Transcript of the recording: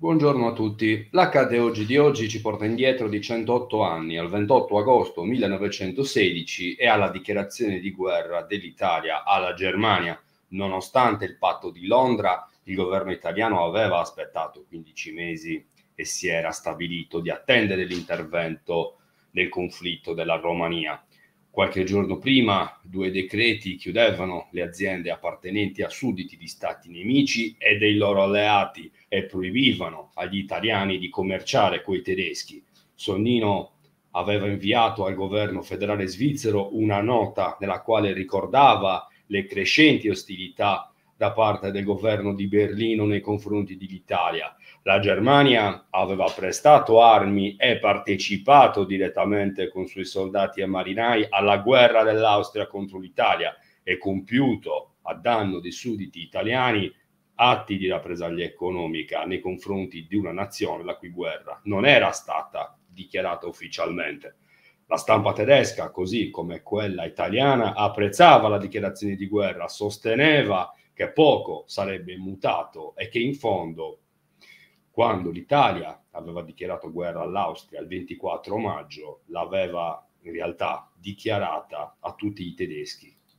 Buongiorno a tutti. L'accade oggi di oggi ci porta indietro di 108 anni, al 28 agosto 1916 e alla dichiarazione di guerra dell'Italia alla Germania. Nonostante il patto di Londra, il governo italiano aveva aspettato 15 mesi e si era stabilito di attendere l'intervento nel conflitto della Romania. Qualche giorno prima due decreti chiudevano le aziende appartenenti a sudditi di stati nemici e dei loro alleati e proibivano agli italiani di commerciare coi tedeschi. Sonnino aveva inviato al governo federale svizzero una nota nella quale ricordava le crescenti ostilità da parte del governo di Berlino nei confronti dell'Italia. La Germania aveva prestato armi e partecipato direttamente con i suoi soldati e marinai alla guerra dell'Austria contro l'Italia e compiuto a danno dei sudditi italiani atti di rappresaglia economica nei confronti di una nazione la cui guerra non era stata dichiarata ufficialmente. La stampa tedesca, così come quella italiana, apprezzava la dichiarazione di guerra, sosteneva che poco sarebbe mutato e che in fondo, quando l'Italia aveva dichiarato guerra all'Austria il 24 maggio, l'aveva in realtà dichiarata a tutti i tedeschi